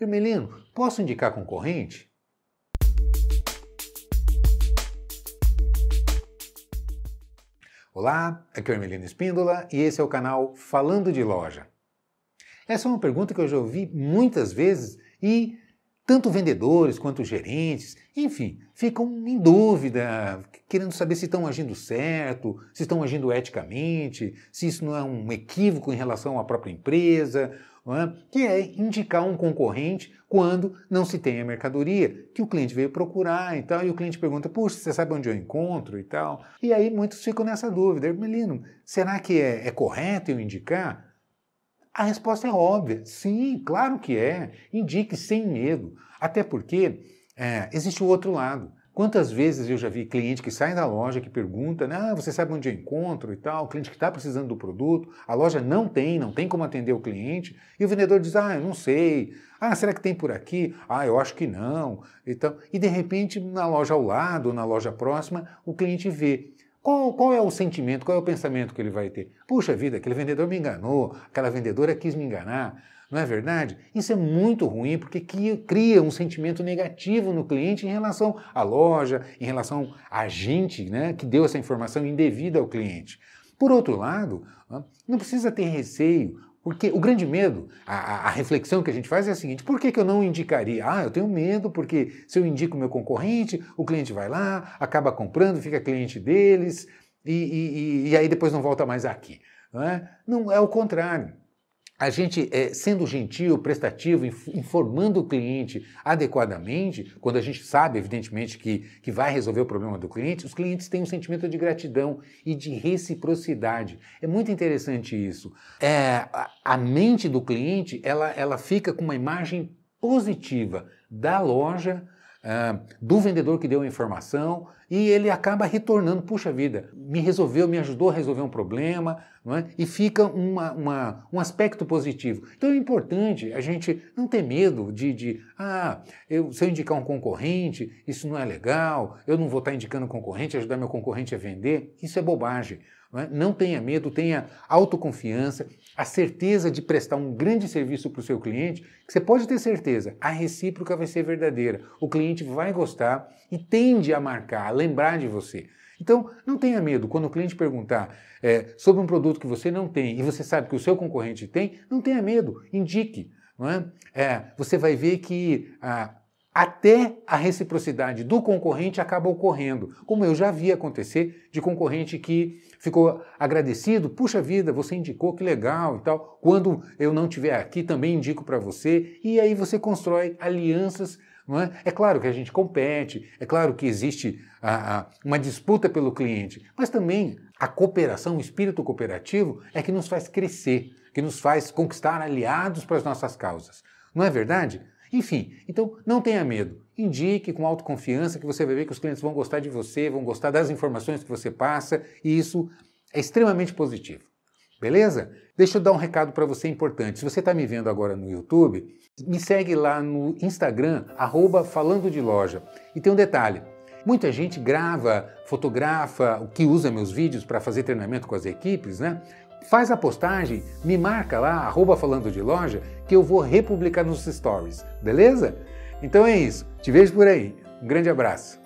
Hermelino, posso indicar concorrente? Olá, aqui é o Hermelino Espíndola e esse é o canal Falando de Loja. Essa é uma pergunta que eu já ouvi muitas vezes e tanto vendedores quanto gerentes, enfim, ficam em dúvida, querendo saber se estão agindo certo, se estão agindo eticamente, se isso não é um equívoco em relação à própria empresa é? que é indicar um concorrente quando não se tem a mercadoria que o cliente veio procurar e tal, e o cliente pergunta, puxa, você sabe onde eu encontro e tal. E aí muitos ficam nessa dúvida, Melino, será que é, é correto eu indicar? A resposta é óbvia, sim, claro que é. Indique sem medo. Até porque é, existe o outro lado. Quantas vezes eu já vi cliente que sai da loja, que pergunta, né, ah, você sabe onde eu encontro e tal, o cliente que está precisando do produto, a loja não tem, não tem como atender o cliente, e o vendedor diz, ah, eu não sei, ah, será que tem por aqui? Ah, eu acho que não, e então, E de repente, na loja ao lado, na loja próxima, o cliente vê. Qual, qual é o sentimento, qual é o pensamento que ele vai ter? Puxa vida, aquele vendedor me enganou, aquela vendedora quis me enganar. Não é verdade? Isso é muito ruim porque cria um sentimento negativo no cliente em relação à loja, em relação à gente né, que deu essa informação indevida ao cliente. Por outro lado, não precisa ter receio, porque o grande medo, a, a, reflexão que a gente faz é a seguinte: por que, que eu não indicaria? Ah, eu tenho medo porque se eu indico o meu concorrente, o cliente vai lá, acaba comprando, fica cliente deles e, e, e aí depois não volta mais aqui. Não é, não, é o contrário a gente é, sendo gentil, prestativo, informando o cliente adequadamente, quando a gente sabe, evidentemente, que, que vai resolver o problema do cliente, os clientes têm um sentimento de gratidão e de reciprocidade. É muito interessante isso. É, a, a mente do cliente ela, ela fica com uma imagem positiva da loja do vendedor que deu a informação e ele acaba retornando, puxa vida, me resolveu, me ajudou a resolver um problema, é? e fica uma, uma, um aspecto positivo. Então é importante a gente não ter medo de, de ah, eu, se eu indicar um concorrente, isso não é legal, eu não vou estar indicando concorrente, ajudar meu concorrente a vender, isso é bobagem. É? Não tenha medo, tenha autoconfiança, a certeza de prestar um grande serviço para o seu cliente, que você pode ter certeza, a recíproca vai ser verdadeira. O cliente vai gostar e tende a marcar, a lembrar de você. Então, não tenha medo. Quando o cliente perguntar é, sobre um produto que você não tem e você sabe que o seu concorrente tem, não tenha medo, indique. Não é? É, você vai ver que até a reciprocidade do concorrente acaba ocorrendo, como eu já vi acontecer de concorrente que ficou agradecido, puxa vida, você indicou que legal e tal. Quando eu não tiver aqui, também indico para você. E aí você constrói alianças. Não é? é claro que a gente compete, é claro que existe a, a, uma disputa pelo cliente, mas também a cooperação, o espírito cooperativo é que nos faz crescer, que nos faz conquistar aliados para as nossas causas. Não é verdade? Enfim, então não tenha medo. Indique com autoconfiança que você vai ver que os clientes vão gostar de você, vão gostar das informações que você passa e isso é extremamente positivo. Beleza? Deixa eu dar um recado para você importante. Se você está me vendo agora no YouTube, me segue lá no Instagram, arroba falando de loja. E tem um detalhe, Muita gente grava, fotografa, o que usa meus vídeos para fazer treinamento com as equipes, né? Faz a postagem, me marca lá, arroba falando de loja, que eu vou republicar nos stories, beleza? Então é isso, te vejo por aí. Um grande abraço.